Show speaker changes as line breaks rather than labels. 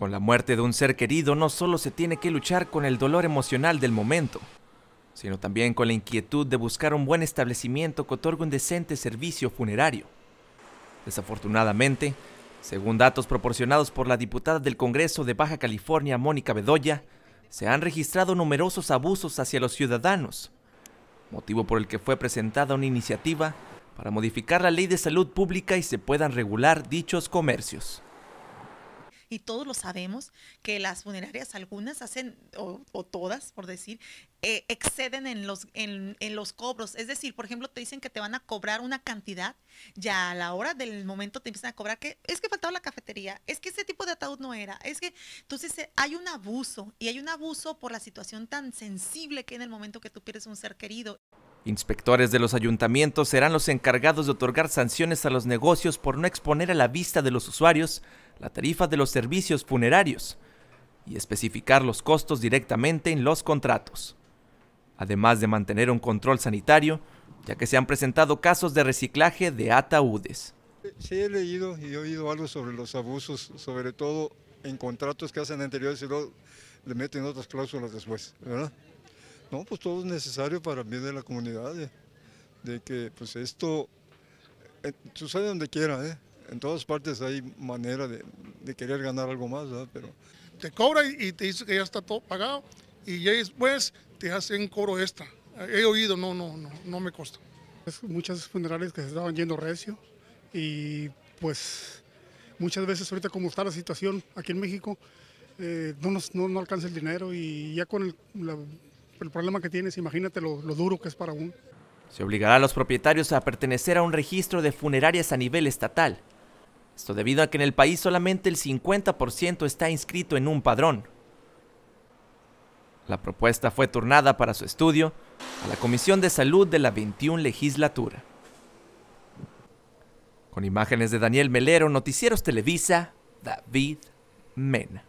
Con la muerte de un ser querido no solo se tiene que luchar con el dolor emocional del momento, sino también con la inquietud de buscar un buen establecimiento que otorgue un decente servicio funerario. Desafortunadamente, según datos proporcionados por la diputada del Congreso de Baja California, Mónica Bedoya, se han registrado numerosos abusos hacia los ciudadanos, motivo por el que fue presentada una iniciativa para modificar la ley de salud pública y se puedan regular dichos comercios
y todos lo sabemos, que las funerarias algunas hacen, o, todas, por decir, eh, exceden en los, en, los cobros. Es decir, por ejemplo, te dicen que te van a cobrar una cantidad, ya a la hora del momento te empiezan a cobrar que es que faltaba la cafetería, es que ese tipo de ataúd no era, es que entonces eh, hay un abuso y hay un abuso por la situación tan sensible que en el momento que tú pierdes un ser querido.
Inspectores de los ayuntamientos serán los encargados de otorgar sanciones a los negocios por no exponer a la vista de los usuarios la tarifa de los servicios funerarios y especificar los costos directamente en los contratos. Además de mantener un control sanitario, ya que se han presentado casos de reciclaje de ataúdes.
Sí he leído y he oído algo sobre los abusos, sobre todo en contratos que hacen anteriores y luego le meten otras cláusulas después, ¿verdad? No, pues todo es necesario para bien de la comunidad, de, que pues esto tú eh, sucede donde quiera, ¿eh? en todas partes hay manera de, querer ganar algo más, ¿verdad? pero te cobra y, te dice que ya está todo pagado y ya
después te hacen cobro esta. He oído, no, no, no, no me costa. Muchas funerarias que se estaban yendo recio y pues muchas veces ahorita como está la situación aquí en México, eh, no, nos, no, alcanza el dinero y ya con el, problema que tienes, imagínate lo, lo duro que es para uno.
Se obligará a los propietarios a pertenecer a un registro de funerarias a nivel estatal esto debido a que en el país solamente el 50% está inscrito en un padrón. La propuesta fue turnada para su estudio a la Comisión de Salud de la 21 legislatura. Con imágenes de Daniel Melero, Noticieros Televisa, David Mena.